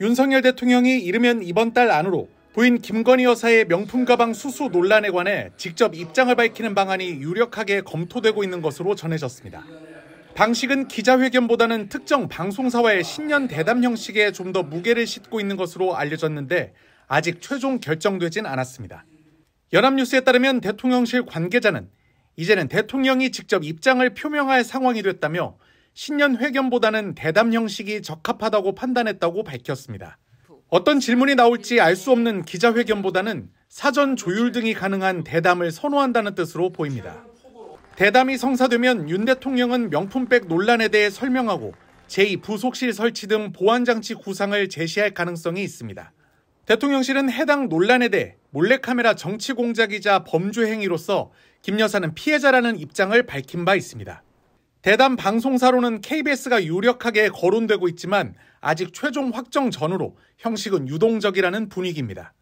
윤석열 대통령이 이르면 이번 달 안으로 부인 김건희 여사의 명품 가방 수수 논란에 관해 직접 입장을 밝히는 방안이 유력하게 검토되고 있는 것으로 전해졌습니다. 방식은 기자회견보다는 특정 방송사와의 신년 대담 형식에 좀 더 무게를 싣고 있는 것으로 알려졌는데 아직 최종 결정되진 않았습니다. 연합뉴스에 따르면 대통령실 관계자는 이제는 대통령이 직접 입장을 표명할 상황이 됐다며 신년 회견보다는 대담 형식이 적합하다고 판단했다고 밝혔습니다. 어떤 질문이 나올지 알 수 없는 기자회견보다는 사전 조율 등이 가능한 대담을 선호한다는 뜻으로 보입니다. 대담이 성사되면 윤 대통령은 명품백 논란에 대해 설명하고 제2부속실 설치 등 보안장치 구상을 제시할 가능성이 있습니다. 대통령실은 해당 논란에 대해 몰래카메라 정치 공작이자 범죄 행위로서 김 여사는 피해자라는 입장을 밝힌 바 있습니다. 대담 방송사로는 KBS가 유력하게 거론되고 있지만 아직 최종 확정 전으로 형식은 유동적이라는 분위기입니다.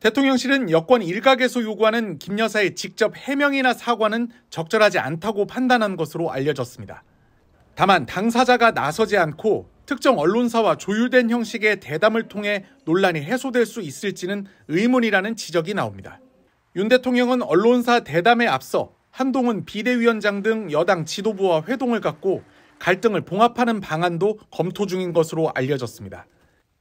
대통령실은 여권 일각에서 요구하는 김 여사의 직접 해명이나 사과는 적절하지 않다고 판단한 것으로 알려졌습니다. 다만 당사자가 나서지 않고 특정 언론사와 조율된 형식의 대담을 통해 논란이 해소될 수 있을지는 의문이라는 지적이 나옵니다. 윤 대통령은 언론사 대담에 앞서 한동훈 비대위원장 등 여당 지도부와 회동을 갖고 갈등을 봉합하는 방안도 검토 중인 것으로 알려졌습니다.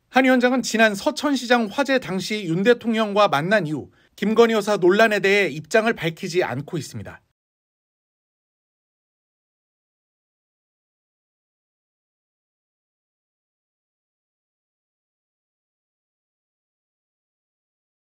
한 위원장은 지난 서천시장 화재 당시 윤 대통령과 만난 이후 김건희 여사 논란에 대해 입장을 밝히지 않고 있습니다.